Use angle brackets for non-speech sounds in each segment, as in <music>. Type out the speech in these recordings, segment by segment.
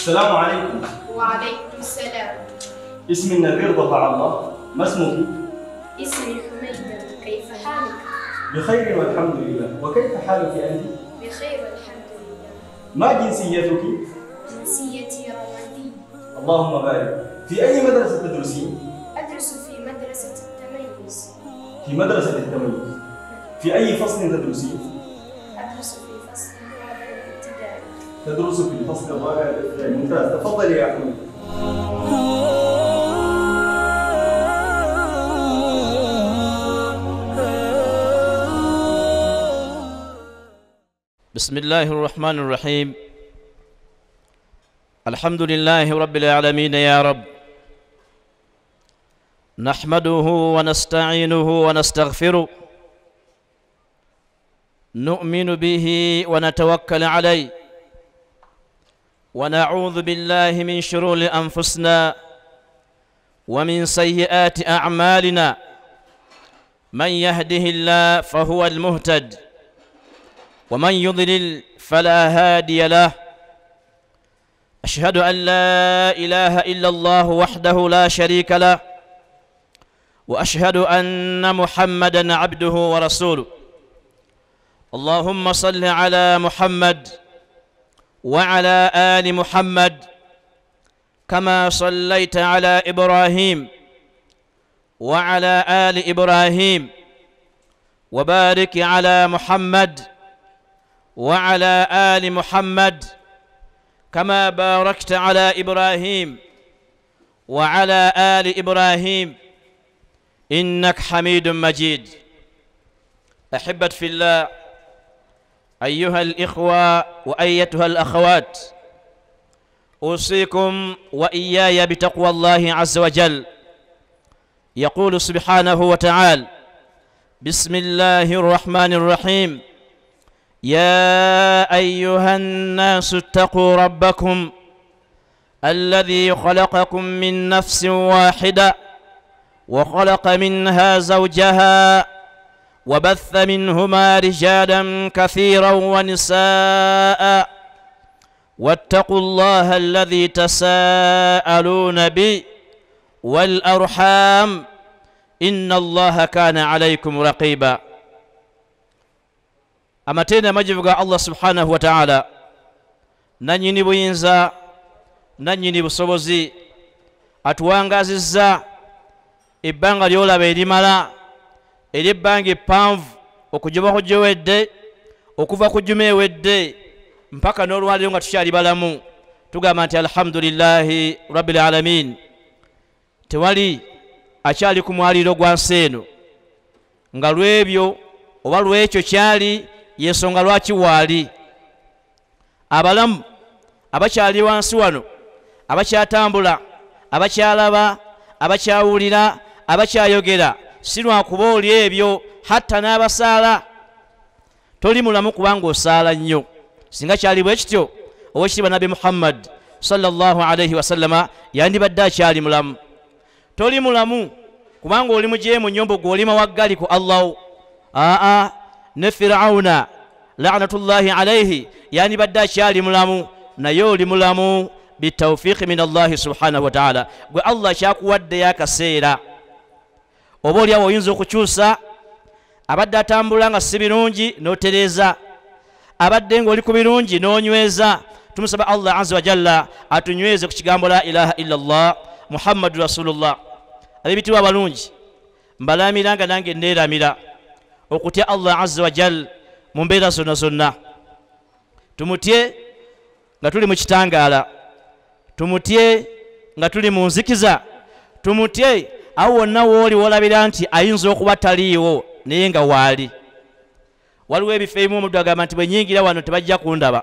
السلام عليكم وعليكم السلام اسمي النبي رضا الله ما اسمك؟ اسمي حميدة كيف حالك؟ بخير والحمد لله وكيف حالك أنت؟ بخير والحمد لله ما جنسيتك؟ جنسيتي رمادي اللهم بارك في أي مدرسة تدرسين؟ أدرس في مدرسة التميز في مدرسة التميز في أي فصل تدرسين؟ تدرس في الفصل الرابع الإفريقي ممتاز تفضل يا أحمد بسم الله الرحمن الرحيم الحمد لله رب العالمين يا رب نحمده ونستعينه ونستغفره نؤمن به ونتوكل عليه ونعوذ بالله من شرور أنفسنا ومن سيئات أعمالنا من يهده الله فهو المهتد ومن يضلل فلا هادي له أشهد أن لا إله إلا الله وحده لا شريك له وأشهد أن محمدا عبده ورسوله اللهم صل على محمد وعلى آل محمد كما صليت على إبراهيم وعلى آل إبراهيم وبارك على محمد وعلى آل محمد كما باركت على إبراهيم وعلى آل إبراهيم إنك حميد مجيد أحبت في الله أيها الإخوة وأيتها الأخوات أوصيكم وإياي بتقوى الله عز وجل يقول سبحانه وتعالى بسم الله الرحمن الرحيم يا أيها الناس اتقوا ربكم الذي خلقكم من نفس واحدة وخلق منها زوجها وبث منهما رجالا كثيرا ونساء واتقوا الله الذي تساءلون به والأرحام إن الله كان عليكم رقيبا أما تينا مجبغا الله سبحانه وتعالى نانيني بوينزا نانيني بصبوزي أتوانغازيزا إبانغا ليولا ملا eri ebbanga epanvu okujoba kujewedde okuva kujuma ewedde mpaka n'olwaliro nga tukyali balamu tugamba nti alhamdulilahi rabilalamin tewali akyali ku mwaliro gwa nsi eno nga lwebyo oba lwekyo kyali yensonga lwaki waali abalamu abakyali wansi wano abakyatambula abakyalaba abakyawulira abakyayogera si lwakuba oli ebyo hatta n'abasaala toli mulamu kubanga osaala nnyo singa kyali bwe kityo owekitiibwa nabi muhammad salllahalaihi wasallama yandibadde akyali mulamu toli mulamu kubanga oli mujeemu nyombo gwolima waggali ku allahu aa ne firauna lanatullahi alaihi yandibadde akyali mulamu naye oli mulamu bitaufiiki min allahi subhanahu wataala gwe allah kyakuwaddeyo akaseera oba oliawo oyinza okukyusa abadde atambula nga si birungi notereeza abadde ngaoli ku birungi nonyweza tumusaba allah aza wajalla atunyweze ku kigambo la ilaha illa llah muhammadu rasulullah abebitiwa abalungi mbalamira nga nange neeramira okutya allah aza wajal mu mbeera zonna zonna tumutye nga tuli mu kitangaala tumutye nga tuli mu nzikiza tumutye awo wonna wooli woolabira nti ayinza okuba taliiwo naye nga waali waliwo ebifo ebimu omuddu agamba nti bwenyingira wano tebajja kundaba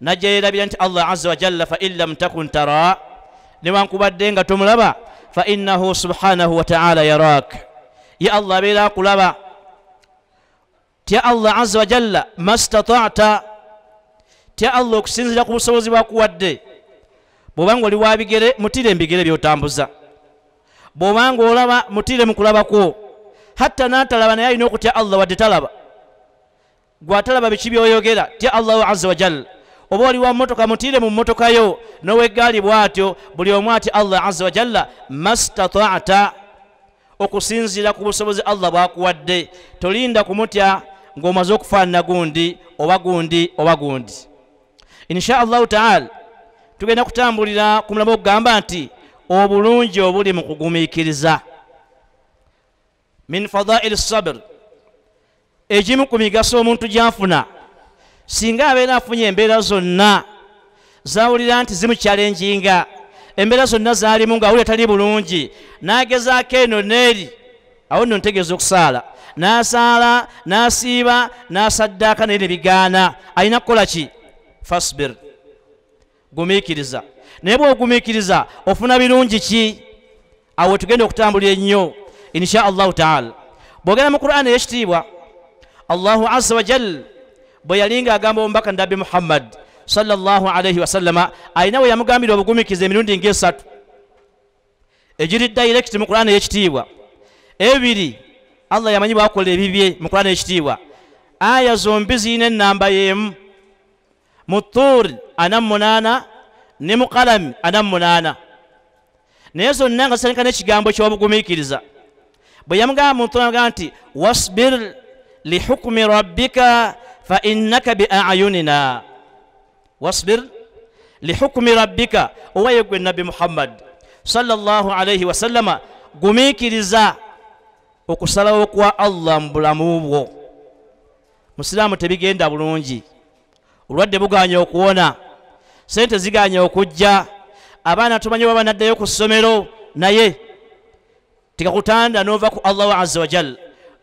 najja yeerabira nti allah aza wajalla fa in lam takun tara newankubadde nga tomulaba fa innahu subhanahu wataala yarak ye allah abeera akulaba tya allah aza wajalla mastataata tya allah okusinziira ku busobozi bwakuwadde bw'obanga oli wabigere mutire embigere byotambuza bwobanga olaba mutiire mukulabakwo hatta natalaba naye alina okutya allah wadde talaba gwatalaba biki byoyogera tya allahu aza wajalla oba oliwa mumotoka mutiire mu mmotokayo nowe egaali bwatyo buli omu ati allah aza wajalla mastataata okusinziira ku busobozi allah bwakuwadde tolinda kumutya ngaomaze okufaanana gundi oba gundi oba gundi insha allahu taala tugenda kutambulira ku mulamu okugamba nti obulungi obuli mu kugumiikiriza min fadail sabir egimu ku migaso omuntu gyanfuna singa abeera afunye embeera zonna zawulira nti zimukyalenginga embeera zonna zaalimu ngaawulira tali bulungi n'agezaako eno neeri awo nno ntegeeza okusaala n'asaala n'asiiba n'asaddaaka naye ne bigaana alina kukola ki fasbir gumiikiriza naye bwogumiikiriza ofuna birungi ki awo wetugenda okutambulira ennyo insha allahu taala bwogenda mu qur'an eyekitiibwa allahu aza wajal bwe yali nga agamba omubaka nabbi muhammad salllah alaihi wasallama alina we yamugambira obugumiikiriza emirundi ngaesatu egiri dairekiti mu qur'an eyekitiibwa ebiri allah yamanyi bwakolera ebibye mu qur'an eyekitiibwa aya zombi ziyina enamba yemu mu tuuri ana mu munaana ne mukalami ana munaana naye zonna nga sanika n'ekigambo kyobugumiikiriza bwe yamugamba muntu aga nti wasbir lihukumi rabbika fainaka biayunina wasbir lihukumi rabbika owayegwe nabbi muhammad salllahu alaihi wasallama gumiikiriza okusalawo kwa allah mu bulamu bwo musiraamu tebigenda bulungi obulwadde buganya okuwona sente ziganya okujja abaana tumanyi baba naddayo ku ssomero naye tikakutanda nova ku allahu aza wajal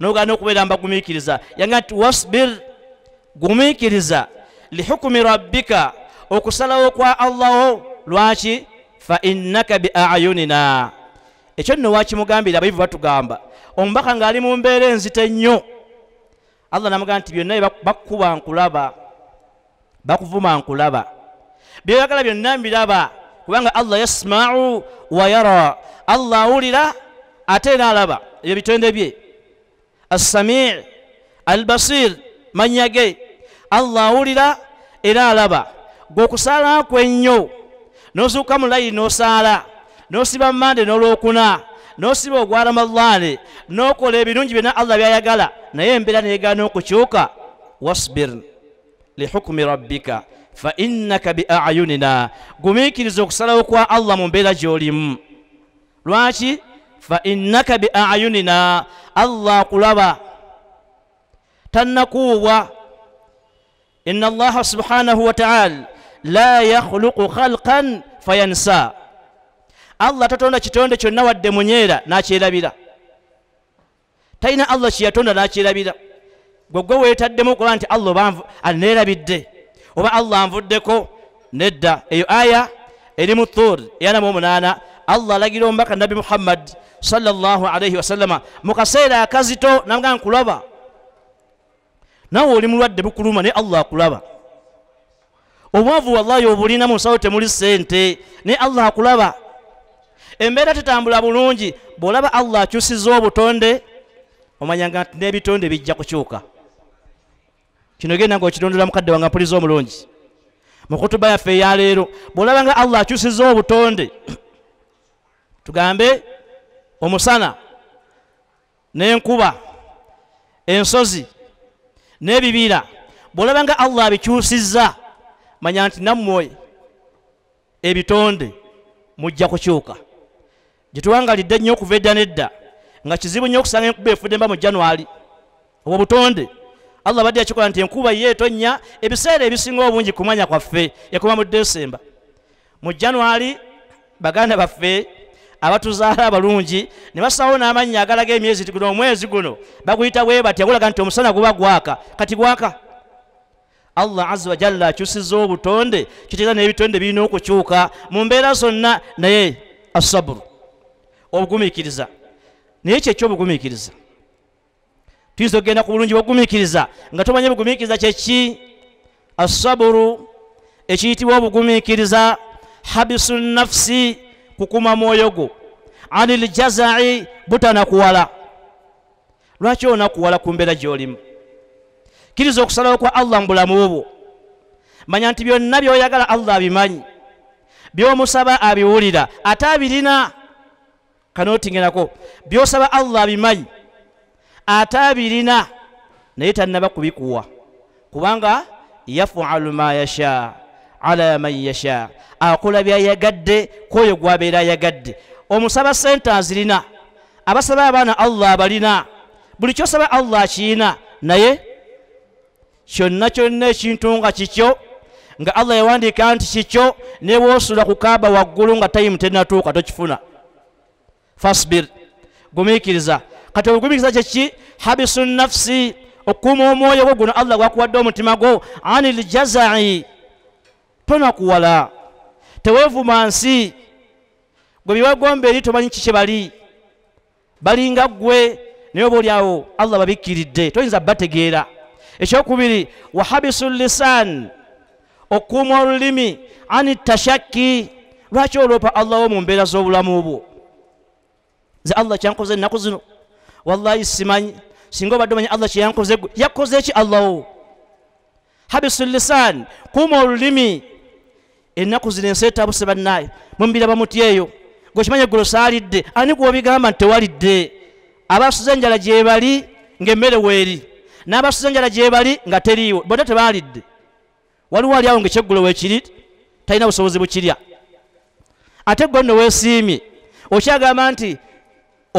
nogana okubeera mbagumiikiriza yanga nti wasbir gumiikiriza lihukumi rabbika okusalawo kwa allaho lwaki fainaka biayunina ekyo nno wakimugambire abaivu batugamba omubaka ngaali mumbeera enzita ennyo allah namugamba nti byonna bakuba nkulaba bakuvuma nkulaba byoyagala byonna mbiraba kubanga allah yasmau wayara allah awulira ate naalaba ebyo bitonde bye assamic albasir manyage allah awulira era alaba gwe okusaalaku ennyo nozuuka mu layiri n'osaala n'osiba mumande n'olwokuna n'osiba ogwa ramadaani n'okola ebirungi byonna allah byayagala naye embeera neegana okukyuka wasbir lihukumi rabbika fainaka biayunina gumiikiriza okusalawo kwa allah mu mbeera gy'olimu lwaki fainaka biayunina allah akulaba tannakuubwa ina allaha subhanahu wataala la yakhluqu khalqan fayansa allah tatonda kitonde kyonna wadde munyeera nakyerabira talina allah kyeyatonda nakyerabira gwegwe wetaddemu okuba nti allah obanvu anerabidde oba allah anvuddeko nedda eyo aya eri mu thur eyanamu omunaana allah alagira omubaka nabi muhammad salllah alaihi wasallama mu kaseera akazito namga nkulaba nawe oli mulwadde bukuluma naye allah akulaba obwavu wallahi obulina mu nsawo temuli sente naye allah akulaba embeera tetambula bulungi bwolaba allah akyusiza obutonde omanyanga nti n'ebitonde bijja kukyuka kino genda ngaokirondola mukadde wange mpuliza omulungi mukutuba yaffe eyaleero bwolaba nga allah akyusiza obutonde <coughs> tugambe omusana n'enkuba ensozi n'ebibira bwolaba nga allah abikyusiza manya nti nammwe ebitonde mujja kukyuka gyetuwangalidde nnyo okuva edda nedda nga kizibu nnyo okusanga enkuba efudde mba mu januari obwo butonde allah badde yakikola nti enkuba yeetonya ebiseera ebisinga obungi kumanya kwaffe yakuba mu desemba mu januari baganda baffe abatuzaala abalungi ne basawo n'amannya agalaga emyezi ti guno omwezi guno baguyita bwe bati agulaga nti omusana guba gwaka kati gwaka allah aza wajalla akyusiza obutonde kitera n'ebitonde birina okukyuka mu mbeera zonna naye asaburu obugumiikiriza naye kyekyo obugumiikiriza tuyinza okgenda ku bulungi bwogumiikiriza nga tumanye bugumiikiriza kyeki assaburu ekiyitibwa obugumiikiriza habisu nafusi kukuma mwoyo gwo ani ljazai butanakuwala lwaki onakuwala ku mbeera gy'olimu kkiriza okusalawo kwa allah mu bulamu bwo manya nti byonna by'oyagala allah abimanyi by'omusaba abiwulira ate abirina kanootingenako by'osaba allah abimanyi ate abirina naye tannaba kubikuwa kubanga yafalu ma yasha ala man yasha akola byayagadde kwoyo gwabeera ayagadde omusaba sente azirina abasaba abaana allah balina buli kyosaba allah kiina naye kyonna kyonna ekintu nga kikyo nga allah yawandiika nti kikyo newosula ku kaaba waggulu nga tayimu tenatuuka tokifuna fasbir gumiikiriza kati okugumikiza kyeki habisu nafusi okukuuma omwoyo gwo guno allah gwakuwadde omutima gwo ani ljazai tonakuwala teweevuma nsi gwe biwegomba eri tomanyi kiki bali balinga ggwe naye oba oliawo allah babikkiridde toyinza bategeera ekyokubiri wahabisu lisan okukuuma olulimi ani tashakki lwaki oloopa allahwo mu mbeera z'obulamu bwo nze allah kyankoze ennaku zino wallahi simanyi singa obadde omanyi allah kyeyankoze gwe yakoze ki allahu habisu lisaani kuuma olulimi ennaku zino ensietabuse bannaayo mumbira bamuti eyo gwe kimanyi gulo saalidde ani gwobigamba nti tewalidde abasuza enjala gyebali ngaemmere weeri n'abasuza enjala gyebali nga teriiwo bonna tebaalidde waliwo aliawo nga ekyeggulo weekiri talina busobozi bukirya ate gwe nno weesiimye okyagamba nti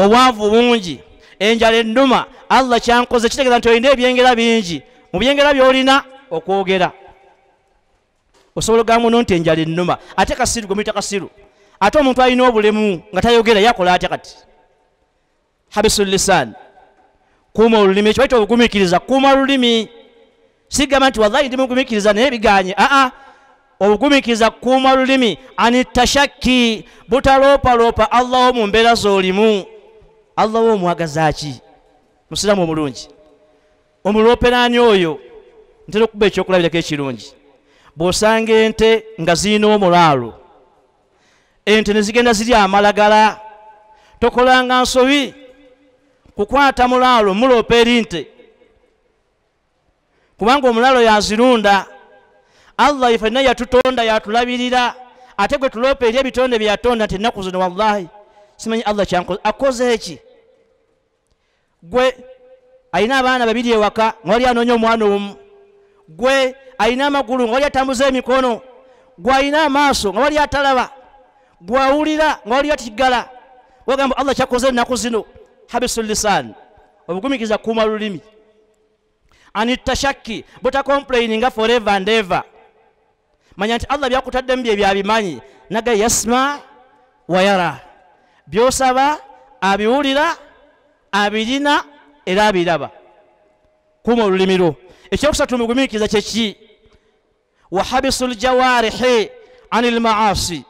obwavu bungi enjala ennuma allah kyankoze kitegeeza nti olina ebyengera bingi mu byengera byolina okwogera osobola ogamba ono nti enjala ennuma ate kasiru gwemuyita kasiru ate omuntu alina obulemu nga tayogera yakola atya kati habisu lisan kuuma olulimi ekyo baita obugumikiriza kuuma olulimi sigamba nti wallahi ndi mugumikiriza naye biganye aa obugumikiriza kukuuma olulimi anitashakki butaloopaloopa allahu mu mbeera zoolimu allah wa omwagazaki musiramu omulungi omuloperani oyo ntera okuba ekyokulabirako ekirungi bwosanga ente nga zirina omulaalo ente nezigenda ziri amalagala tokolanga nsobi kukwata mulaalo muloopa eri nte kubanga omulaalo yazirunda allah ifenna yatutonda yatulabirira ate gwe tuloopa eri ebitonde byeyatonda nti ennaku zino wallahi simanyi allah akoze eki gwe alina abaana babiri ewaka nga wali anoonya omwana omu gwe alina amagulu nga wali atambuza emikono gwe alina amaaso nga wali atalaba gwawulira nga wali atigala wegamba allah kyakoze ennaku zino habisu lisan obugumikiriza kuuma lulimi anitashakki butacomplaininga foreve and eve manya nti allah byakutaddemu bye byabimanyi nagaye yasima wayara byosaba abiwulira abirina era abiraba kuma olulimiro ekyokusatu mugumikiriza kyeki wahabisu ljawarihi ani lmaasi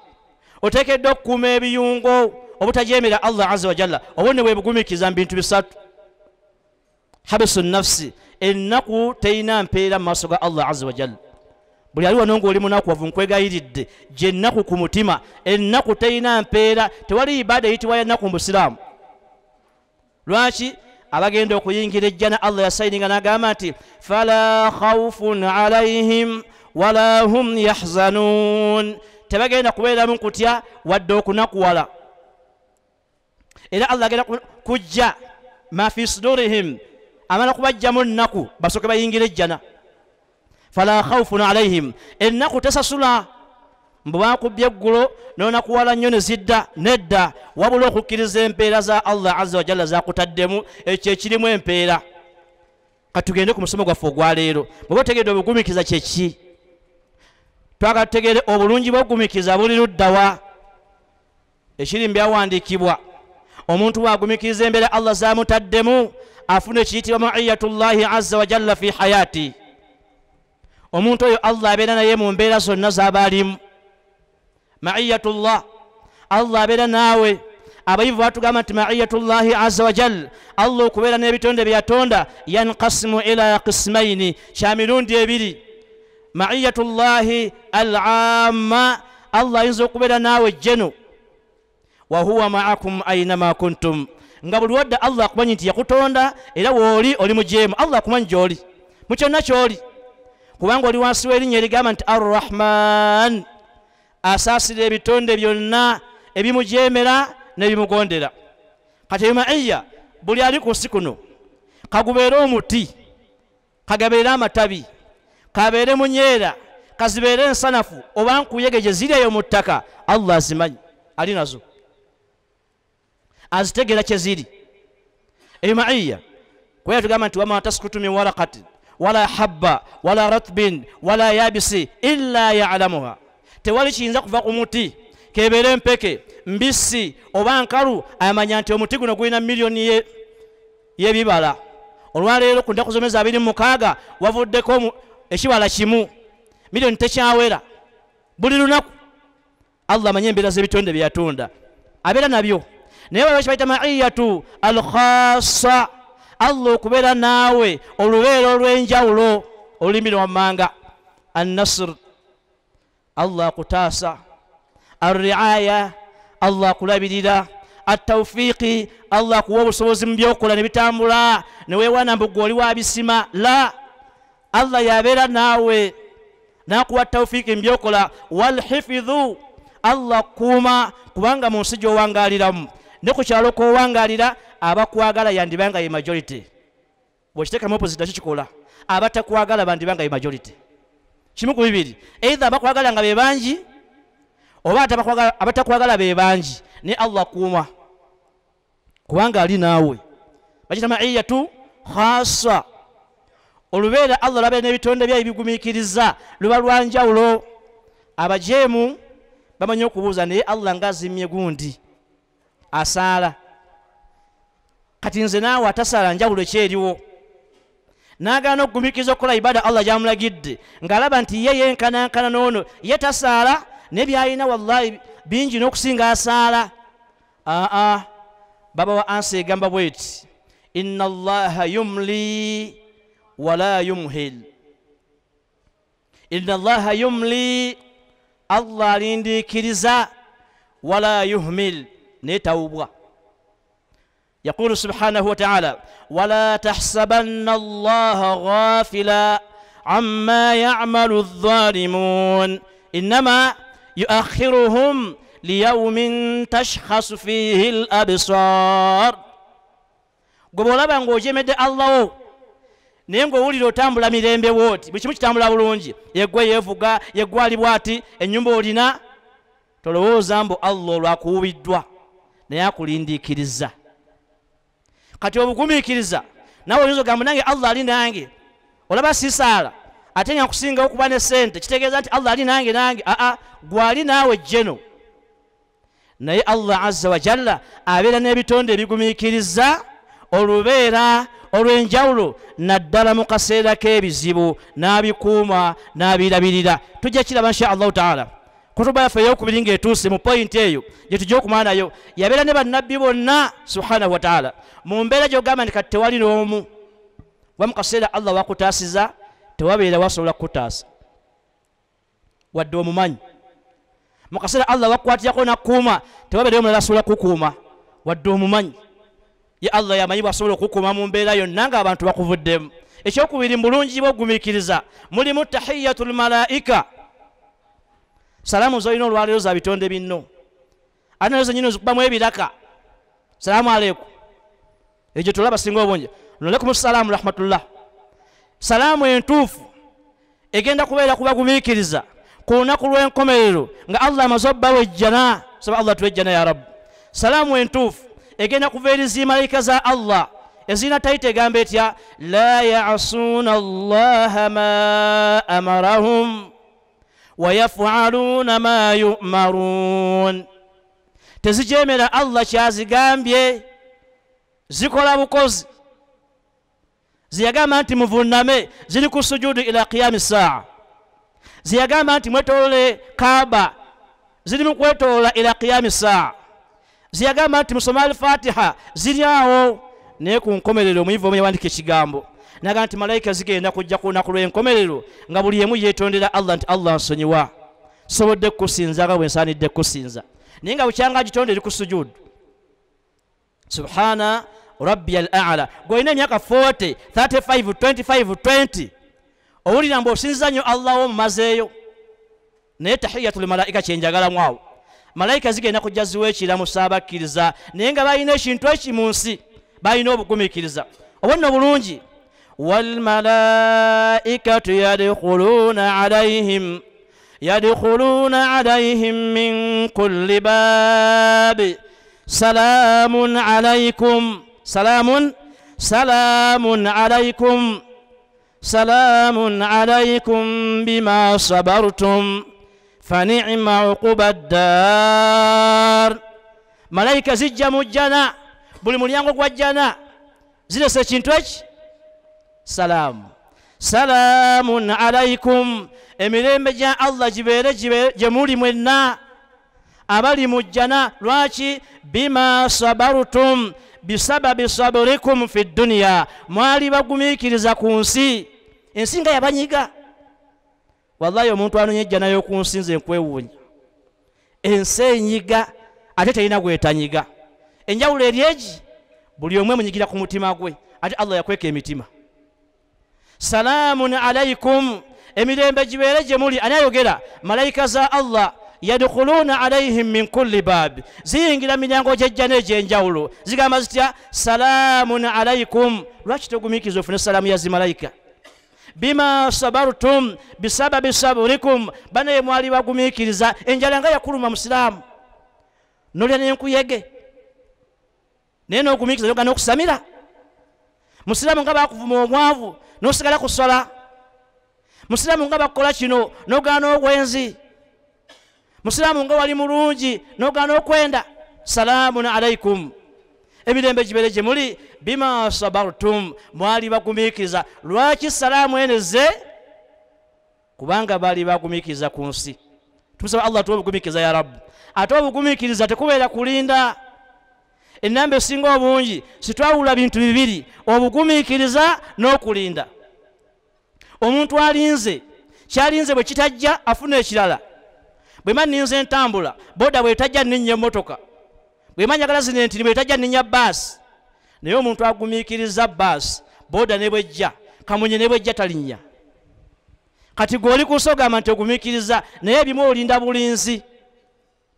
otekedde okukuma ebiyungo obutajemera allah aza wajalla obone bwe bugumikiriza mubintu bisatu habisu nafusi ennaku teyina mpeera mu maaso ga allah aza wajalla buli aliwo nonga oli munaku wavu nkwegayiridde gyennaku ku mutima ennaku teyina mpeera tewali ibada eyitiwa yannaku mu busiraamu lwaki abagenda okuyingira ejjana allah yasayininga nagamba nti fala khaufun alaihim wala hum yahzanun tebagenda kubeeramu kutya wadde okunakuwala era allah agenda kujja mafi sudurihim amala kubajjamu nnaku basooke bayingira ejjana fala khaufun alaihim ennaku tesasula mbubakubya eggulo nonakuwala nnyo nezidda nedda wabula okukkiriza empeera za allah aza wajalla zakutaddemu ekyo ekirimu empeera katugende ku musomo gwaffe ogwaleero muba otegedde obugumikiza kyeki twaga tutegere obulungi bwogumikiza buli luddawa ekiri mbyawandiikibwa omuntu bwagumikiriza embeera allah zamutaddemu afuna ekiyitibwa maiyatu llahi aza wajalla fi hayati omuntu oyo allah abeera naye mu mbeera zonna zaba alimu maiyatullah allah abeera naawe abayivu batugamba nti maiyatullahi aza wajal allah okubeera n'ebitonde byeyatonda yankasimu ila kismaini kya mirundi ebiri maiyatullahi al amma allah ayinza okubeera naawe jeno wahuwa maakum ainama kuntum nga buli wadda allah akumanyi nti yakutonda era wooli oli mujeemu allah akumanyi gyoli mu kyonna kyoli kubanga oli wansi w'erinnya erigamba nti arrahman asaasira ebitonde byonna ebimujemera nebimugondera kati emaiya buli ali ku nsi kuno kagubeere omuti kagabeere amatabi kabeere munyeera kazibeere ensanafu oba nkuyege gye ziri eyo mu ttaka allah azimanyi ali nazo azitegeera kye ziri emaiya kubera tugamba nti wama taskutu min warakatin wala habba wala ratbin wala yabisi illa yalamuha ya tewali kiyinza kuva ku muti kebeera empeke mbisi oba nkalu ayamanya nti omuti guno gulina miliyoni yebibala olwaleero ku ndaku zomeza 26 wavuddeko ekibala kimu miliyoni tekyawera buli lunaku allah amanye embeera zebitonde byeyatonda abeera nabyo naye waliwo kibaita maiyatu al khasa allah okubeera naawe olubeera olwenjawulo olulimi lwammanga annasiru allah akutaasa arriaya allah akulabirira attaufiiki allah akuwa obusobozi mu byokola ne bitambula neweewanambuga oli wabisima la allah yabeera naawe nakuwa taufiiki mu byokola walhifidhu allah kuuma kubanga mu nsi gyowangaliramu ne ku kyalo kowangalira abakwagala yandibanga ye majority bwekitekamu opozita kikikola abatakwagala bandibanga ye majority kimu ku bibiri eitha abakwagala nga be bangi oba abatakwagala be bangi ne allah kuuma kubanga ali naawe bakita maiyatu khaasa olubeera allah lwabeera n'ebitonde byayi bigumiikiriza luba lwanjawulo abajeemu bamanyi okubuuza naye allah ngaazimmye gundi asaala kati nze naawe atasaala njawulo ekyeriwo n'agaa n'okugumikiriza okukola ibada allah gyamulagidde ng'alaba nti ye yenkanankana n'ono ye tasaala naye byayina wallahi bingi n'okusinga asaala aa baba wa ansi egamba bweti ina allaha yumli wala yumhil ina allaha yumli allah alindiikiriza wala yuhmil naye tawubwa يقول سبحانه وتعالى ولا تحسبن الله غافلا عما يعمل الظالمون إنما يؤخرهم ليوم تشخص فيه الأبصار gobolaba ng'ojemedde allawo naye ng'owulira otambula mirembe wooti buli kimu kitambula bulungi yeggwe yeevuga yeggwali bwati ennyumba olina tolowooza mbu allah olwakuwubiddwa naye akulindiikiriza kati obugumikiriza nawe oyinza ogamba nange allah ali nange olaba sisaala ate nga nkusingao okuba ne sente kitegeeza nti allah ali nange nange aa gwali naawe jeno naye allah azza wajalla abeera n'ebitonde ebigumiikiriza olubeera olw'enjawulo naddala mu kaseera k'ebizibu n'abikuuma n'abirabirira tujja kiraba insha allahu taala kutuba yaffe eyokubiri nga etuuse mu poyinti eyo gyetujja okumala nayo yabeera ne bannabbi bonna subhanahu wataala mu mbeera gyogamba nti kati tewali n'omu wa mu kaseera allah wakutaasiza tewabeera wasobola kukutaasa wadde omumanyi mu kaseera allah wakukwatirako nakkuuma tewabeerayo omulala asobola kukuuma wadde omumanyi ye allah yamanyi bwasobola okukuuma mu mbeera yo nanga abantu bakuvuddemu ekyokubiri mu bulungi bwogumiikiriza mulimu tahiyatu lmalaika salaamu zolina olwaleero za bitonde binno ate nazo zenyini zikubamu ebiraka salaamu aleiku ejyo tulaba singa obungi alaikum salaamu rahmatullah salaamu entuufu egenda kubeera kubagumiikiriza ku lunaku lw'enkomerero nga allah amaze obbawejjana saba allah tuwejjana ya rabu salaamu entuufu egenda kuva erizi malayika za allah ezirina taita egamba etya la yasuuna allaha ma amarahum wayafaluuna ma yumaruun tezijemera allah kyazigambye zikola bukozi ziyagamba nti muvuname ziri ku sujudu ila qiyami saa ziyagamba nti mwetolole kaba ziri mukwetolola ila qiyami saa ziyagamba nti musoma alfatiha ziri awo naye kunkomerero omuivu omu yawandika ekigambo naga nti malayika zigenda kujja ku lunaku lw'enkomerero nga buli emu yeetondera allah nti allah nsonyiwa sobodde kukusinza nga bwensaanidde kukusinza naye nga bukyanga gitonda eri ku sujudu subhana rabbi al ala gweolina emyaka 4352520 owulira mbu osinza nnyo allahwo omumazeeyo naye tahiyatu lmalaika kyenjagalamu awo malayika zigenda kujja ziwa ekira musaabakkiriza naye nga balina ekintu ekimu nsi balina obugumikiriza obwonna obulungi والملائكة يدخلون عليهم يدخلون عليهم من كل باب سلام عليكم سلام سلام عليكم سلام عليكم بما صبرتم فنعم عقب الدار ملائكة زجة مجانا jjana buli mulyango زجة سيشنتوش salaamu salaamun alaikum emirembe gya allah gibeere gye muli mwenna abali mujjana lwaki bima sabarutum bisababi saburikum fi dduniya mwali bagumiikiriza ku nsi ensi nga yabanyiga wallahi omuntu anonye ejja nayo ku nsi nze nkwewuunya ensi enyiga ate terina gwetanyiga enjawulo eri egi buli omwe munyigira ku mutima gwe ate allah yakweka emitima salaamun alaikum emirembe gibeere gye muli ani ayogera malayika za allah yadukhuluuna alaihim min kulli baabi ziyingira miryango gyejja n'egyenjawulo zigamba zitya salaamun alaikum lwaki togumikiriza ofune salaamu ya zimalayika bima sabartum bisababi saburikum banaye mwali bagumiikiriza enjala nga yakuluma musiraamu nolya nenkuyege naye n'ogumiikiriza yoga n'okusamira musiraamu nga bakuvuma omwavu nosigala kusola musiraamu nga bakukola kino nogaana obwenzi musiraamu nga wali mulungi nogaana okwenda salaamun alaikum emirembe gibere gye muli bima sabartum mwali bagumiikiriza lwaki salaamu eneze kubanga baali bagumiikiriza ku nsi tumusaba allah tuwa obugumiikiriza ya rabbu ate obugumiikiriza tekubeera kulinda enamba esinga obungi sitwawula bintu bibiri obugumiikiriza n'okulinda omuntu alinze kyalinze bwe kitajja afuna ekirala bwema ninza entambula boda bwetajja ninnya emotoka bwema njagala zine nti nibwetajja ninnya baasi naye omuntu agumiikiriza baasi boda nebwejja kamunye nebwejja talinnya kati gweoli ku nsi ogamba nti ogumiikiriza naye ebimu olinda bulinzi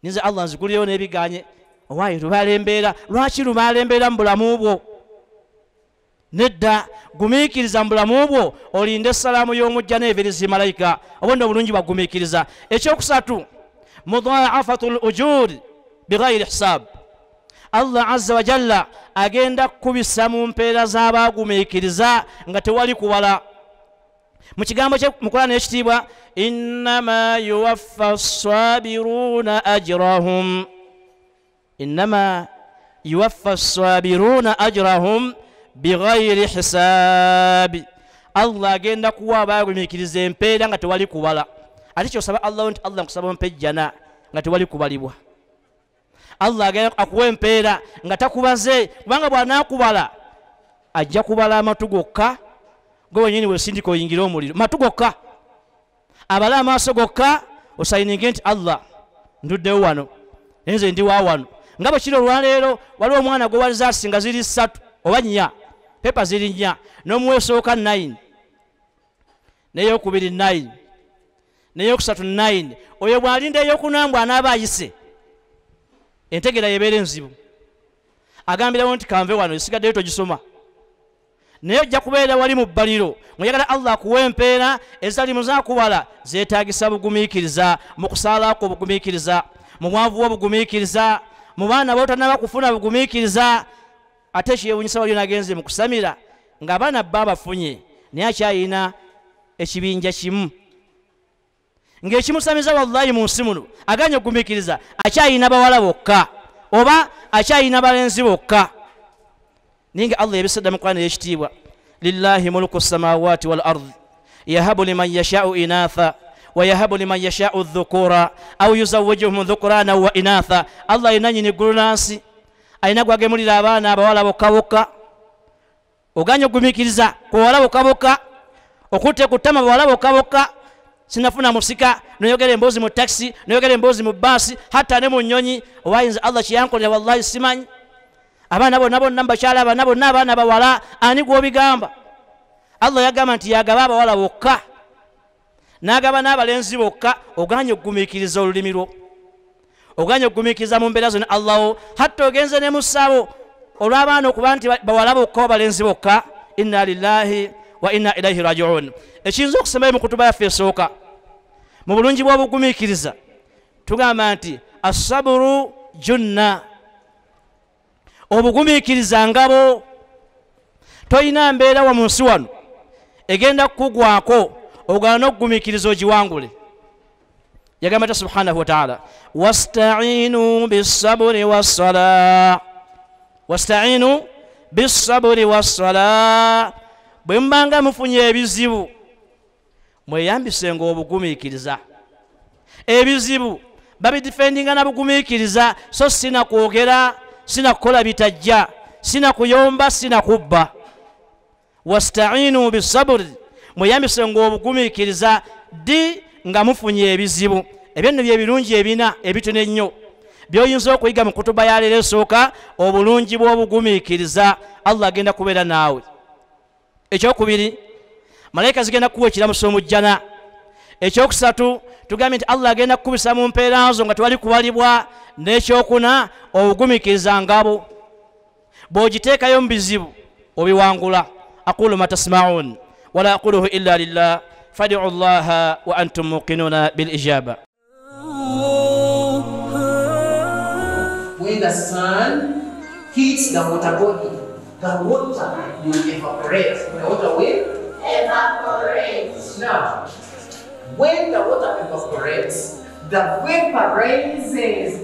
ninze allah nzigulirewo n'ebiganye owaayi lubalembeera lwaki lubalembeera mu bulamu bwo nedda gumiikiriza mu bulamu bwo olinda essalaamu y'omujja n'ebirizi malayika obo ni obulungi bwagumiikiriza ekyokusatu mudaafatu l ujuri bighairi hisaab allah aza wajalla agenda kukubisa mu mpeera z'abagumiikiriza nga tewali kubala mu kigambo kye mukulana ekitiibwa innama yuwaffa assabiruuna ajirahum innama yuwaffa assabiruuna ajrahum bighayri hisaabi allah agenda kuwa abagumikiriza empeera nga tewali kubala ate kyosaba allah nti allah nkusaba mpejjana nga tewali kubalibwa allah akuwa empeera nga takubaze kubanga bwanakubala ajja kubala amatu gokka gewenyini wesindika oyingire omuliro matu gokka abala amaaso gokka osayininge nti allah nduddewo wano enze ndiwa wano nga bwe kiri olwaleero waliwo omwana gwe walizaasi nga ziri satu oba nnya pepa ziri nnya n'omuwesooka 9 neyokubiri 9 neyokusatu 9 oyo bw'alinda eyokunambw anaaba ayise entegera yebeera enzibu agambirawo nti kanve wano esigaddeyo togisoma naye ojja kubeera wali mu bbaliro muyagala allah akuwa empeera ezalimu zakubala zeetagisa bugumiikiriza mu kusaalaako obugumiikiriza mu bwavu bwa obugumiikiriza mubaana botanaba kufuna bugumikiriza ate kyewunyisa waliyo nagenze mukusamira nga abaana ba bafunye naye akyayina ekibinja kimu ngaekimusamiza wallahi mu nsi muno aganye okugumikiriza akyayina bawala bokka oba akyayina balenzi bokka naye nga allah yabisadda mukwana ey'ekitiibwa lillahi mulku samawaati walardi yahabu liman yashau inatha wayahabu liman yashau dhukura au yuzawijuhum dhukurana wa inatha allah inanyini gulunansi alina gwagemulira abaana abawala bokabuka oganya ogumikiriza kuwala bokabuka okute kutama bawala bokabuka sinafuna musika noyogera emboozi mu taxi noyogera emboozi mu baasi hata ne mu nyonyi owayinza allah kiyankolera wallahi simanyi abaana bonna bonna mubakyala abana bonna abaana bawala ani gwobigamba allah yagamba nti yagaba abawala bokka n'agaba n'abalenzi bokka oganye okugumiikiriza olulimi lwo oganye okugumiikiriza mu mbeera zonna allahu hatta ogenze ne musabo olw'abaana okuba nti bawala bokka obalenzi bokka inna lillahi wa inna ilaihi rajiun ekiyinza okusembayo mu kutuba yaffe esooka mu bulungi bw'obugumiikiriza tugamba nti assaburu junna obugumiikiriza ngabo toyina mbeera wa mu nsi wano egenda kukugwako ogala nokugumikiriza ogiwangule yagamba ta subhanahu wataala wastainu bisaburi wasala wastainu bisaburi wasala bwe mubanga mufunye ebizibu mweyambisenga obugumiikiriza ebizibu babidifendinga nabugumiikiriza so sina kwogera sina kukola bitajja sina kuyomba sina kubba wastainu bisaburi mweyambise ngaobugumikiriza ddi nga mufunye ebizibu ebyo nno byebirungi ebina ebitono ennyo byoyinza okuyiga mu kutuba yaleero esooka obulungi bwobugumiikiriza allah agenda kubeera naawe ekyokubiri malayika zigenda kukuwa ekiramusomujjana ekyokusatu tugambye nti allah agenda kukubisa mu mpeera nzo nga tewali kubalibwa n'ekyokuna obugumiikiriza ngabo bw'ogiteekayo mu bizibu obiwangula aqulu matasimaun ولا أقوله إلا لله فادعوا الله وأنتم موقنون بالإجابة When the sun hits the water body, the water will evaporate. The water will evaporate. Now, when the water evaporates, the vapor rises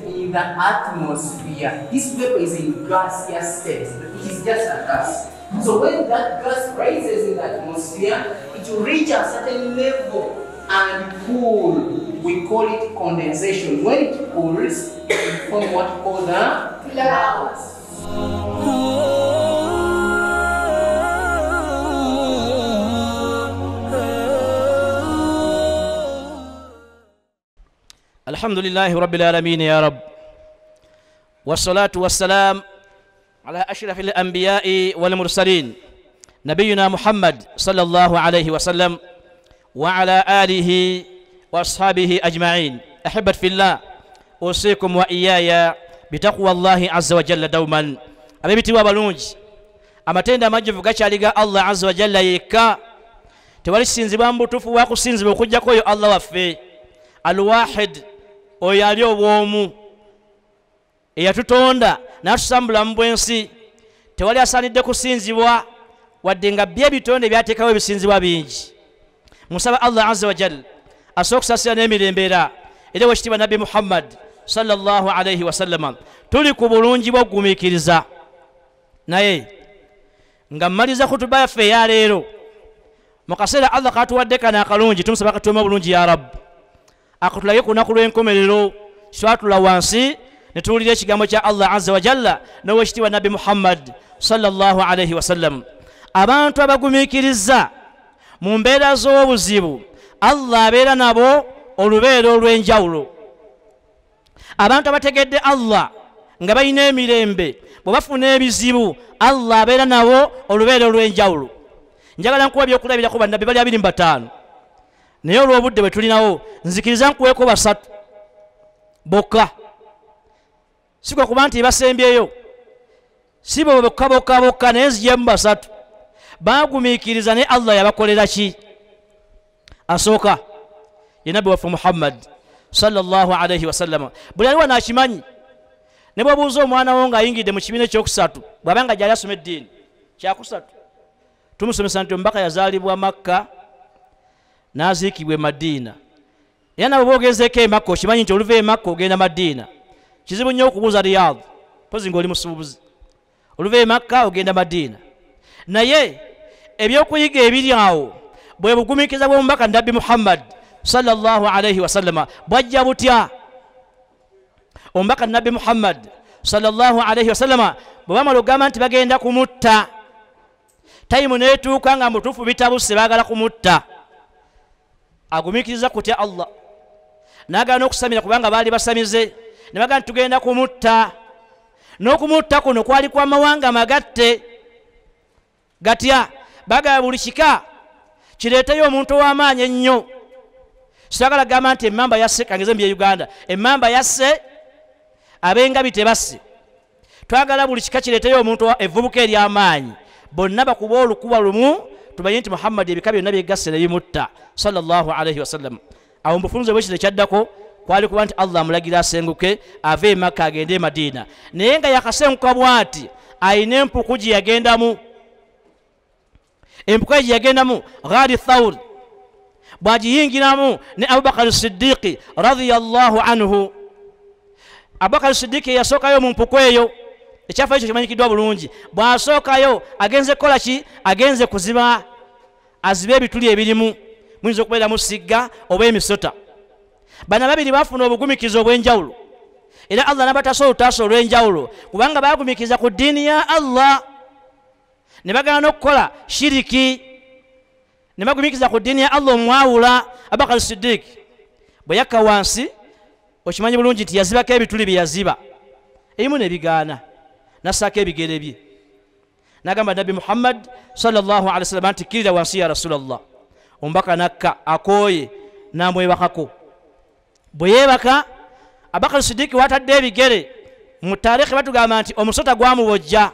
in the atmosphere. This vapor is in gaseous state. It is just a gas. So when that gas rises in the atmosphere, it will reach a certain level and cool. We call it condensation. When it cools, we form what we call the clouds. الحمد لله رب العالمين يا رب والصلاة والسلام على أشرف الأنبياء والمرسلين نبينا محمد صلى الله عليه وسلم وعلى آله وأصحابه أجمعين أحبة في الله أوصيكم وإيايا بتقوى الله عز وجل دوما أبيبي تيوا بلونج أما تيندا مجفو قشا الله عز وجل يكا تولي سينزي بامبو توفو واقو سينزي بو كويو الله وفي الواحد ويالي إيا يتوتوندا n'atutambula mu bwensi tewali asaanidde kusinzibwa wadde nga bye ebitonde byateekawo ebisinzibwa bingi musaba allah aza wajal asobola okusasira n'emirembera era wekitiibwa nabbi muhammad salllahu alaihi wasallama tuli ku bulungi bwokugumiikiriza naye nga mmaliza kutuba yaffe eya leero mu kaseera allah katuwadde kana akalungi tumusaba katuuma obulungi ya rabbu akutulage ku lunaku lw'enkomerero kitwatula wansi netuwulira ekigambo kya allah aza wajalla nowekitiibwa nabi muhammad salllah alaihi wasallam abantu abagumiikiriza mu mbeera z'obuzibu allah abeera nabo olubeera olw'enjawulo abantu abategedde allah nga balina emirembe bwe bafuna ebizibu allah abeera nabo olubeera olw'enjawulo njagala nkuwa byokulabirako bannabbi bali abiri mubataano naye olw'obudde bwe tulinawo nzikiriza nkuweeko basatu bokka sikwe kuba nti basembyeyo sibo bokka bokka bokka naye nzijemu basatu bagumikiriza naye allah yabakolera ki asooka ye nabbi waffe muhammad salllah alaihi wasallama buli aliwa nakimanyi ne bwobuuza omwana wo ngaayingidde mu kibiina ekyokusatu bwabanga gyali asoma eddiini kyakusatu tumusomesa nti omubaka yazaalibwa makka naziikibwa emadiina era nabwe oba ogenzeeko emakka okimanyi nti oluva emakka ogenda madiina kizibu nnyo okubuuza riyad mpozi ngaoli musuubuzi oluva emakka ogenda madiina naye ebyokuyiga ebiri awo bwe bugumikiza bwomubaka nabbi muhammad salllah alaihi wasallama bwajja butya omubaka nabbi muhammad salllah alaihi wasallama bwe bamala okugamba nti bagenda kumutta taimu netuuka nga mutuufu bitabuse bagala kumutta agumikiriza kutya allah nagala n'okusamira kubanga baali basamize ne bagaa tugenda kumutta n'okumutta kuno kwali kwa mawanga magatte gatya bagaba buli kika kireeteyo omuntu ow'amaanyi ennyo sagala gamba nti emamba yasse kangeze mu bye uganda emamba yasse abengabi tebasse twagala buli kika kireeteyo omuntu evubuka ery'amaanyi bonna bakuba olukuba lumu tumanye nti muhammadi ebika byonna byegasse nebimutta sallaalaihi wasallam awo mubufunuzi bwekiza ekyaddako kwali kuba nti allah amulagira asenguke ave emaka agende e madiina naye nga yakasenguka bwati ayina empuku gye yagendamu empuku ye gye yagendamu ghari thaur bwagiyingiramu ne abubakari sidiiki radiallahu anhu abubakari sidiiki yeyasookayo mu mpuku eyo ekyafa ekyo kimanyikiddwa bulungi bw'asookayo agenze kukola ki agenze kuziba azibe ebituli ebirimu muyinza okubeeramu sigga oba emisota bano ababiri bafuna obugumikizo obwenjawulo era allah nabatasa olutaasa olwenjawulo kubanga bagumikiriza ku ddiini ya allah ne bagana n'okukola shiriki ne bagumikiriza ku ddiini ya allah omwawula abubakar siddiik bwe yakka wansi okimanyi bulungi nti yazibako ebituli bye yaziba erimu nebigaana nassaako ebigere bye nagamba nabbi muhammad salllahu alehi wasallama nti kirira wansi ya rasulallah omubaka nakka akooye namwebakako bweyebaka abakar sidiiki watadde ebigere mu taarikhi batugamba nti omusota gwamubojja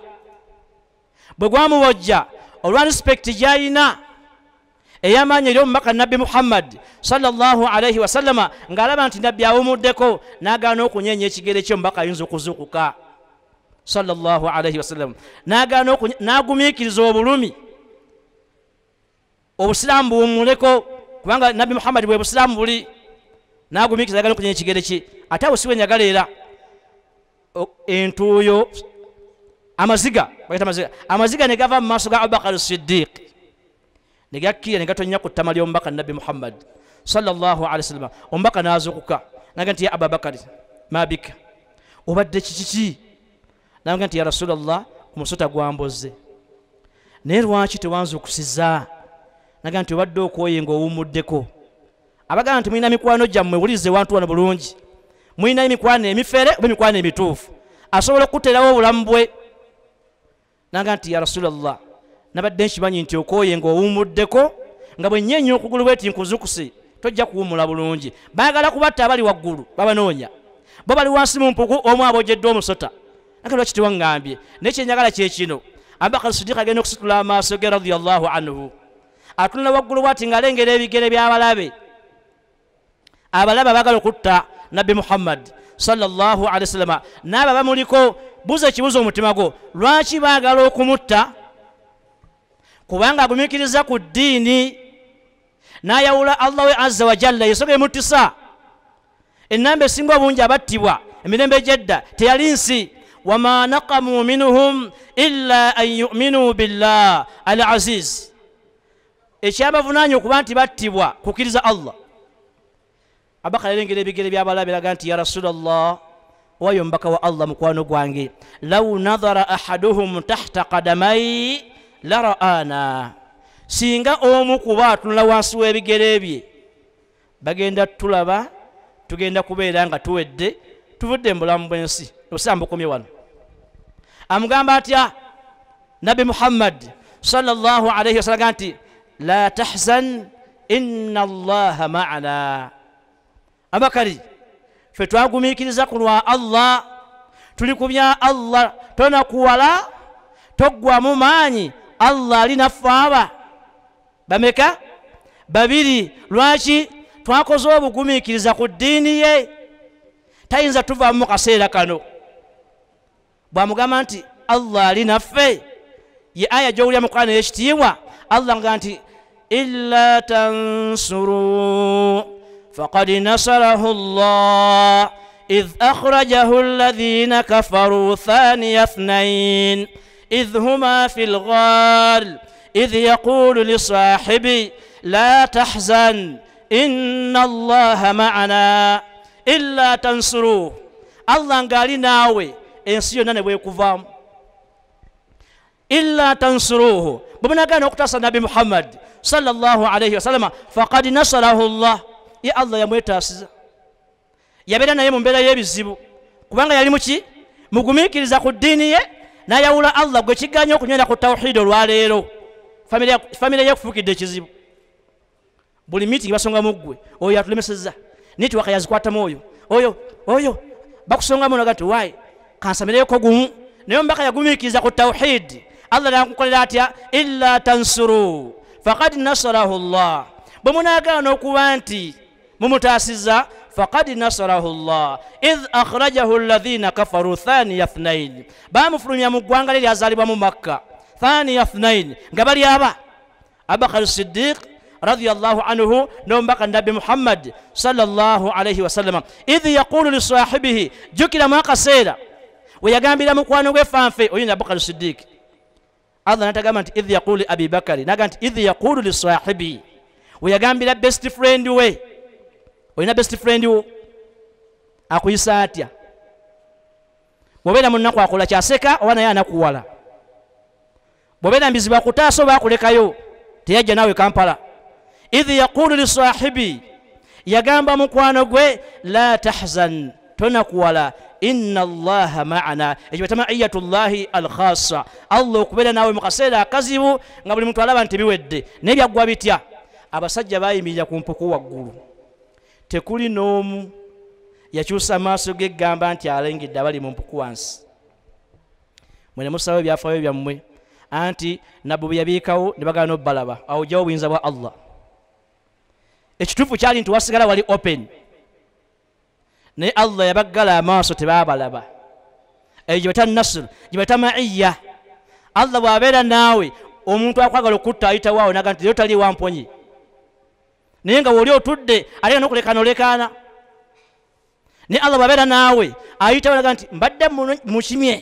bwe gwamubojja olwa risipekiti gyayina eyamaanyi eri omubaka nabbi muhammad salllahalaihi wasallama ng'alaba nti nabbi awumuddeko n'agala n'okunyenya ekigere kye omubaka ayinza okuzuukuka salllahalaihi wasallama n'agala n'agumiikiriza obulumi obusiraamu buwumuleko kubanga nabbi muhammad bwe busiraamu buli nagumikiriza yagala okunyenya ekigere kye ate awo siwe enyagala era entuuyo amaziga bagata amaziga amaziga ne gava mu maaso ga abubakar siddiik ne gakkira ne gatonya ku ttama ly'omubaka nabbi muhammad salllahu alehi wasallama omubaka nazukuka naga nti ya ababakari mabika obadde kikiki naga nti ya rasulllah omusota gwambozze naye lwaki tewanzukusiza naga nti obadde okwoye ngaowumuddeko abagamba nti mulina mikwano gyammwe wulirize wantu wano bulungi mulina emikwano emifere oba emikwano emituufu asobola okuterawo obulamu bwe nanga nti ya rasulllah nabadde nkimanyi nti okoye ngaowumuddeko nga bwe nyenya okugulu bwe ti nkuzukuse tojja kuwumula bulungi bagala kubatta abali waggulu babanoonya bo bali wansi mumpuku omu abojedde omusota nage lwakiti waŋŋambye naye kyenyagala kyekino abubakari sidiiki agenda okusitula amaaso ge radiallahu anhu atunula waggulu bwati ngaalengera ebigere byabalabe abalaba bagala okutta nabbi muhammad salllahu alehi wasallama naaba bamuliko buza ekibuzo omutima gwo lwaki baagala okumutta kubanga agumikiriza ku ddiini nayawula allah we azza wajalla yesoga emutisa enamba esinga obungi abattibwa emirembe gyedda teyali nsi wama naqamu minhum ila an yuminuu billah al aziz ekyabavunanye okuba nti battibwa kukkiriza allah abaka yalengera ebigere byabalaba biraga nti ya rasulllah wayo mbaka wa allah mukwano gwange law nadhara ahaduhum tahta qadamai laraana singa omu kuba atunula wansi w'ebigere bye bagenda tulaba tugenda kubeera nga tuwedde tuvudde mubulamu bwensi osambukomye wano amugamba atya nabi muhammad salllah alaihi wasallam nti la tahzan ina allaha maana abakali fe twagumikiriza kulwa allah tulikubya allah tonakuwala toggwamu maanyi allah alinaffaaba bameka babiri lwaki twakoze obugumikiriza ku ddiini ye tayinza tuvaamu mu kaseera kano bwamugamba nti allah alinaffe ye aya gyowulya mukwana ey'ekitiibwa allah nga nti illa tansuruu فقد نصره الله إذ أخرجه الذين كفروا ثاني اثنين إذ هما في الغال إذ يقول لصاحبي لا تحزن إن الله معنا إلا تنصروه الله قالي ناوي إنسيو ناني كفام إلا تنصروه ببنى كان اقتصى النبي محمد صلى الله عليه وسلم فقد نصره الله ye allah yamwetaasiza yabeera naye mu mbeera y'ebizibu kubanga yali muki mugumiikiriza ku ddiini ye nayawula allah gwe kiganya okunywera ku tawhidi olwaleero famiry ye kufuukidde ekizibu buli miitingi basongamu ggwe oyo atulemeseza netiwaka yazikwatamu oyo oyo oyo bakusongamu naga nti waayi kansamireko gumu naye omubaka yagumiikiriza ku tawhidi allah nakukolera atya illa tansuruu fakad nasarahu llah bwe munagaana okuba nti mumutaasizza faqad nasarahu llah idh akhrajahu alladhina kafaru thaniya thnain bamufulumya mu ggwanga lye lyazaalibwa mu makka thaniya thnain nga bali aba abakari siddiq radiallahu anhu nomubaka nabbi muhammad salllahu alaihi wasallama idh yaqulu lisahibihi jukiramu akaseera weyagambira mukwano gwe fanfe oyo ne abubakari siddiiki allah natagamba nti idh yaqulu abibakari naga nti idh yaqulu lisahibihi weyagambira best friend we olina best friend wo akuyisa atya bwobeera munaku akola kyaseka oba naye anakuwala bwobeera mbizibu akutaasa oba akulekayo teyajja naawe kampala idhi yaqulu lisahibi yagamba mukwano gwe la tahzan tonakuwala ina allaha maana ekyo beta maiyatu llahi alkhasa allah okubeera naawe mukaseera akazibu nga buli muntu alaba nti biwedde naye byaggwa bitya abasajja bayimirira ku mpuku waggulu tekuli n'omu yakyusa maaso ge egamba nti alengedde abali mu mpuku wansi mwene musaba ebyafaayo byammwe anti nabbu bwe yabiikawo ne bagala n'obbalaba awo ojjawo obuyinza bwa allah ekituufu kyali nti wasigala wali open naye allah yabaggala amaaso tebabalaba eyo gye baita nasiru gye baita maiya allah bw'abeera naawe omuntu akwagala okutta ayitawaawo naga nti leero taliwamponye naye nga woli otudde ate nokulekana olekaana naye allah bwabeera naawe ayitaaga nti mbadde mukimye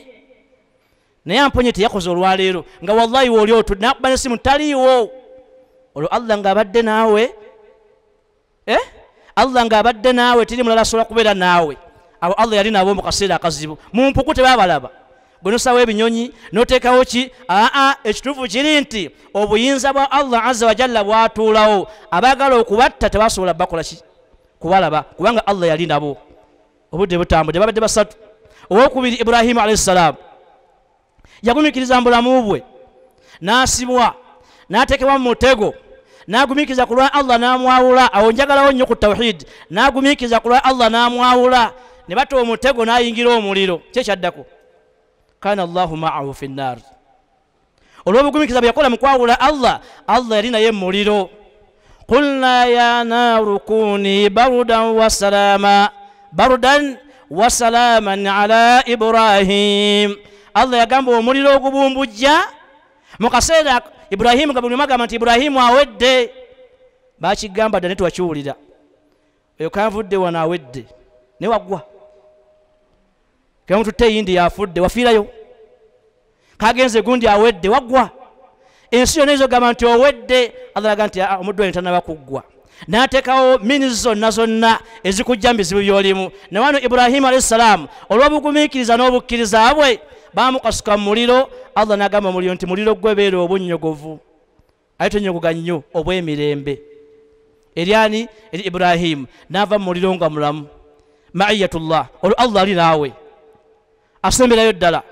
naye amponye teyakoze olwaleero nga wallahi woli otudde nakuba nesimu taliiwo olwo allah ngaabadde naawe e allah ngaabadde naawe teri mulala asobola kubeera naawe abo allah yali nabo mukaseera akazibu mumpuku tebabalaba bwenosawo ebinyonyi noteekawo ki aa ekituufu kiri nti obuyinza bwa allah aza wajalla bwatuulawo abaagala okubatta tebasobola bakolaki kubalaba kubanga allah yali nabo obudde butambude babadde basatu owokubiri ibrahimu alaihi salaamu yagumikiriza mubulamu bwe n'asibwa n'ateekebwa mu mutego n'agumikiriza ku lwa allah n'amwawula awo njagalawo nnyo ku tawhidi n'agumikiriza ku lwa allah n'amwawula ne batoba omutego n'ayingira omuliro kyekyaddako kana allahu maahu fi nnar olw'obugumikiza bwe yakola mu kwawula allah allah yali naye mumuliro kulna ya naaru kuuni barudan wasalaama barudan wasalaaman ala ibrahim allah yagamba omuliro ogubumbujja mu kaseera ibrahimu nga bulimu agamba nti ibrahimu awedde bakigamba dda ne twakiwulira oyo kanvudde wanaawedde ne wagwa kemuntu teyindi yafudde wafiirayo kagenze gundi awedde waggwa ensi yonna izo gamba nti owedde alaga nti ah, omuddu oyo tanaba kuggwa n'ateekawo mini zonna zonna ezikujja mubizibu byolimu newano ibulahimu alahi ssalaamu olw'obugumiikiriza n'obukkiriza bwe bamukasuka mu muliro allah n'agamba omuliro nti muliro gwebeera obunyogovu aye tonyogoga nnyo obw'emirembe eryani eri ibulahimu n'ava mu muliro nga mulamu maiyatullah olwo allah ali naawe asemberayo ddala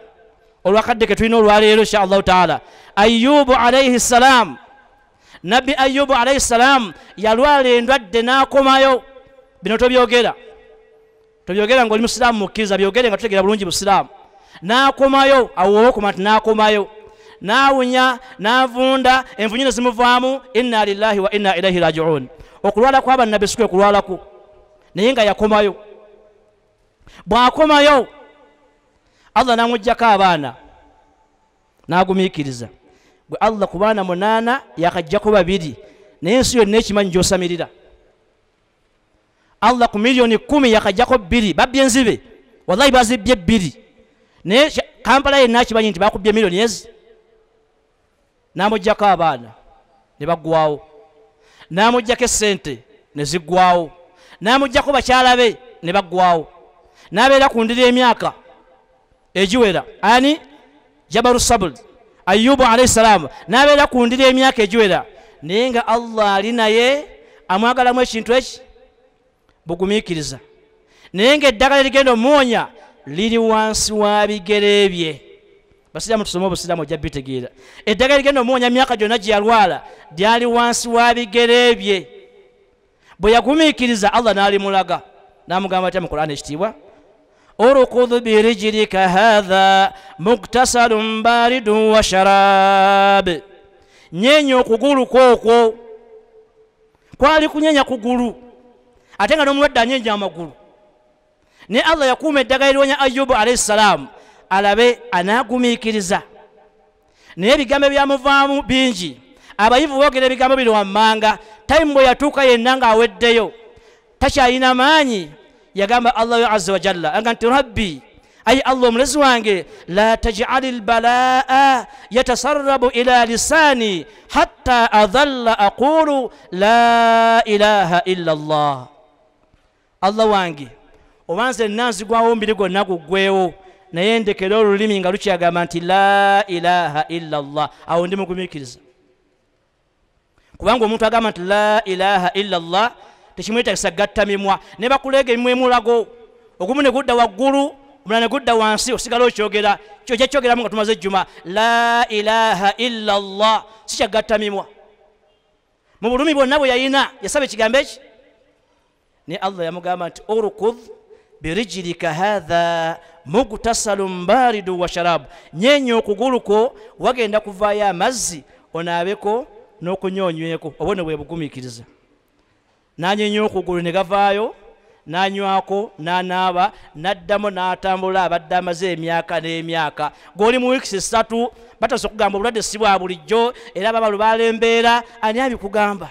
olwakadde ke tulina olwaleero insha allahu taala ayubu alaihi ssalaamu nabbi ayubu alaihi ssalaamu yalwala endwadde n'akomayo bino tobyogera tobyogera ngaoli musiraamu mukkiriza byogere nga tutegera bulungi busiraamu n'akomayo awowokoma nti n'akomayo naawunya naavunda envunyi ne zimuvaamu inna lillahi wa inna ilaihi rajiuun okulwala kw abannabbi sikwe okulwalaku naye nga yakomayo bw'akomayo allah namugjako abaana nagumikiriza gwe allah ku baana munaana yakajjaku babiri naye ensi yonna ekimanyi gyosamirira allah ku miliyoni kumi yakajjako bbiri babbye enzibe wallahi bazibbye ebbiri naye kampala yenna akimanyi nti bakubye miliyoni ezi namugjako abaana nebagwawo namugjako esente nezigwawo namugjako bakyala be nebagwawo nabeera ku ndira emyaka egiwera ani jabaru sabul ayubu alaihi salaamu nabeera ku ndira emyaka egiwera naye nga allah ali naye amwagalamu ekintu eki bugumiikiriza naye nga eddagala erigenda omuwonya liri wansi wa bigere bye basiraamu tusome obusiraamu ojja bitegeera eddagala erigenda omuwonya emyaka gyonna gye yalwala lyali wansi wa bigere bye bwe yagumiikiriza allah n'alimulaga n'amugamba atya mu kulana ekitiibwa أركض برجلك هذا مقتصر بارد وشراب nyenya okugulu kwokwo kwali kunyenya kugulu ate nga nomulwadde anyenja amagulu ne allah yakuuma eddagala eriwonya ayubu alaihi ssalaamu alabe anaagumiikiriza naye ebigambo ebyamuvaamu bingi abayivu boogera ebigambo biri wammanga taimu bwe yatuuka yenna ng'aweddeyo takyalina maanyi yagamba allahu aza wajalla aga nti rabbi ayi allah omulezi wange la tajali lbalaa yatasarabu ila lisani hatta adhalla aqulu la ilaha illa llah allah wange obanze nnanzigwawo omubiri gwonna guggwewo naye ndekere olulimi nga lukyagamba nti la ilaha illa llah awo ndi mugumikiriza kubanga omuntu agamba nti la ilaha illa llah tekimwetagisa gatta mimwa ne bakulega emimwa emulago ogumu ne gudda waggulu omulala ne gudda wansi osigala okyogera kyo kyakyogeramu nga tumaze ejjuma la ilaha illa llah sikyagatta mimwa mu bulumi bwonna bwe yayina yasaba ekigambo eki ne allah yamugamba nti urkud birijirika hatha mugtasalu mbaridu wa sharabu nyenya okugulukwo wagenda kuvaayo amazzi onaabeko n'okunyonyweko obone bwe bugumiikiriza nanyenya okugulu ne gavaayo nanywako nanaaba naddamu natambula abadde amaze emyaka n'emyaka gwoli mu wiikisi esatu batasa okugamba obulwadde sibwa bulijjo era baba lubalembeera ani abikugamba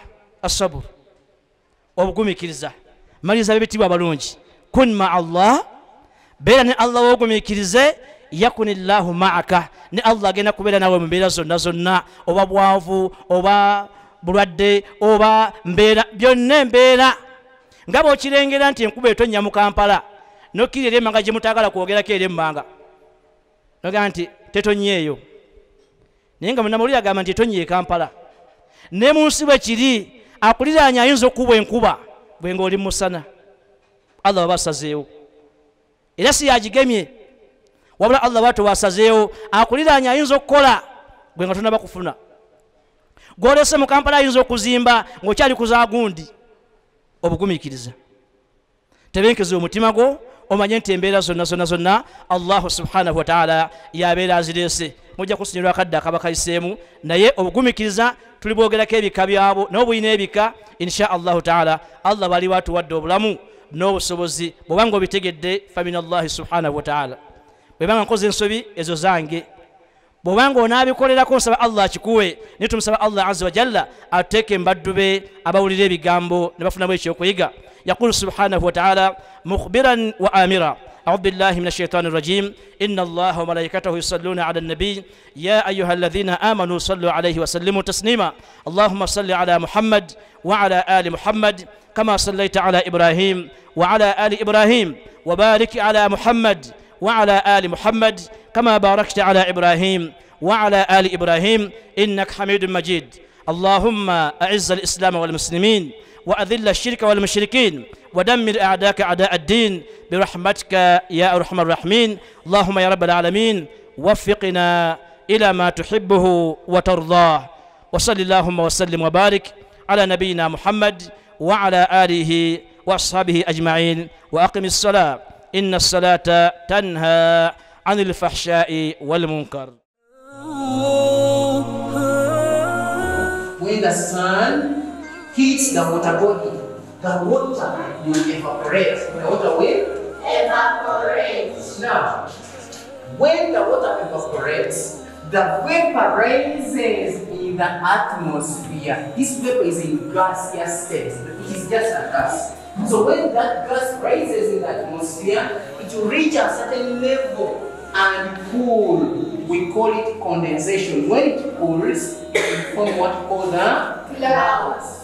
asaburu obugumikiriza maliriza bebitibwa abalungi kun ma allah beera ne allah woogumikirize yakuni llahu maaka ne allah agenda kubeera nawe mu mbeera zonna zonna oba bwavu oba bulwadde oba mbeera byonna embeera nga bookirengera nti enkuba etonnya mu kampala nokkirira emanga gyemutagala kwogerako eri emmanga noga nti tetonye eyo naye nga munamuli agamba nti etonye ekampala ne munsi bwe kiri akuliraanya ayinza okukuba enkuba bwe ngaoli musana allah waba asazeewo era si yagigemye wabula allah waba towasazeewo akuliraanya ayinza okukola bwe nga tonabakufuna gwolese mu kampala ayinza okuzimba ngaokyali kuzagundi obugumikiriza tebenkeze omutima gwo omanye nti embeera zonna zonna zonna allahu subhanahu wataala yabeera azirese mujja kusonyerwa akadde akaba kayiseemu naye obugumikiriza tuli bwogerako ebika byabo nabo bulina ebika insha allahu taala allah bali watuwadde obulamu n'obusobozi bwobanga obitegedde faminallahi subhanahu wataala bwe banga nkoza ensobi ezo zange Bwango nabikolera konsaba Allah chikuwe nitu msaba Allah azza wa jalla ateke mbadube abawulire bigambo nabafuna mwechi okuyiga yakulu subhanahu wa ta'ala mukhbiran wa amira أعوذ بالله من الشيطان الرجيم إن الله وملائكته يصلون على النبي يا أيها الذين آمنوا صلوا عليه وسلموا تسليما اللهم صل على محمد وعلى آل محمد كما صليت على إبراهيم وعلى آل إبراهيم وبارك على محمد وعلى آل محمد كما باركت على إبراهيم وعلى آل إبراهيم إنك حميد مجيد اللهم أعز الإسلام والمسلمين وأذل الشرك والمشركين ودمر أعداك أعداء الدين برحمتك يا أرحم الراحمين اللهم يا رب العالمين وفقنا إلى ما تحبه وترضاه وصل اللهم وسلم وبارك على نبينا محمد وعلى آله وأصحابه أجمعين وأقم الصلاة إن الصلاة تنهى عن الفحشاء والمنكر When the sun heats the water body, the water will evaporate. The water will evaporate. Now, when the water evaporates, the vapor rises in the atmosphere. This vapor is in gaseous state. It is just a gas. So when that gas rises in the atmosphere, it will reach a certain level and cool. We call it condensation. When it cools, we form what we call the clouds.